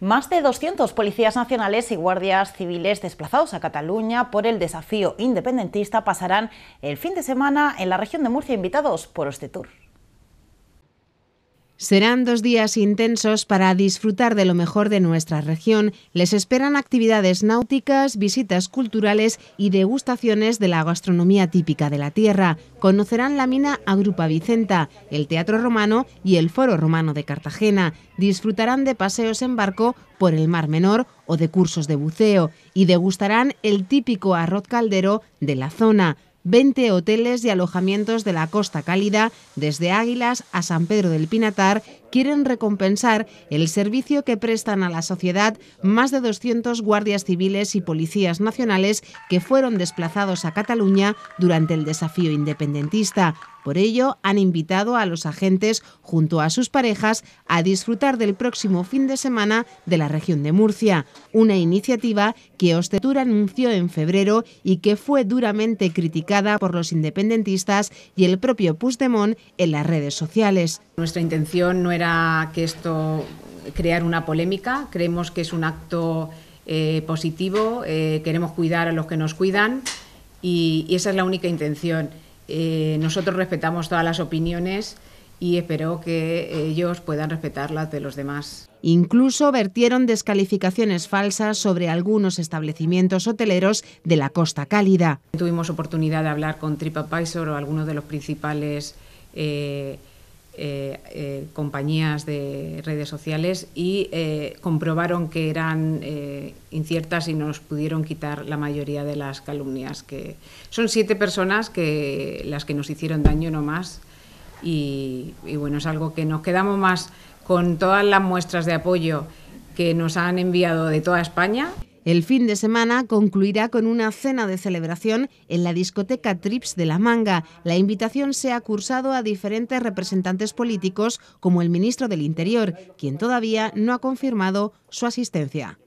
Más de 200 policías nacionales y guardias civiles desplazados a Cataluña por el desafío independentista pasarán el fin de semana en la región de Murcia invitados por este tour. Serán dos días intensos para disfrutar de lo mejor de nuestra región. Les esperan actividades náuticas, visitas culturales y degustaciones de la gastronomía típica de la tierra. Conocerán la mina Agrupa Vicenta, el Teatro Romano y el Foro Romano de Cartagena. Disfrutarán de paseos en barco por el Mar Menor o de cursos de buceo y degustarán el típico arroz caldero de la zona. 20 hoteles y alojamientos de la Costa Cálida, desde Águilas a San Pedro del Pinatar quieren recompensar el servicio que prestan a la sociedad más de 200 guardias civiles y policías nacionales que fueron desplazados a Cataluña durante el desafío independentista. Por ello, han invitado a los agentes, junto a sus parejas, a disfrutar del próximo fin de semana de la región de Murcia, una iniciativa que Ostetura anunció en febrero y que fue duramente criticada por los independentistas y el propio Puigdemont en las redes sociales. Nuestra intención no era que esto crear una polémica, creemos que es un acto eh, positivo, eh, queremos cuidar a los que nos cuidan y, esa es la única intención. Eh, nosotros respetamos todas las opiniones y espero que ellos puedan respetar las de los demás. Incluso vertieron descalificaciones falsas sobre algunos establecimientos hoteleros de la Costa Cálida. Tuvimos oportunidad de hablar con TripAdvisor o algunos de los principales... Eh, eh, compañías de redes sociales y eh, comprobaron que eran inciertas y nos pudieron quitar la mayoría de las calumnias. Que son siete personas que las que nos hicieron daño no más y, y bueno es algo que nos quedamos más con todas las muestras de apoyo que nos han enviado de toda España. El fin de semana concluirá con una cena de celebración en la discoteca Trips de la Manga. La invitación se ha cursado a diferentes representantes políticos, como el ministro del Interior, quien todavía no ha confirmado su asistencia.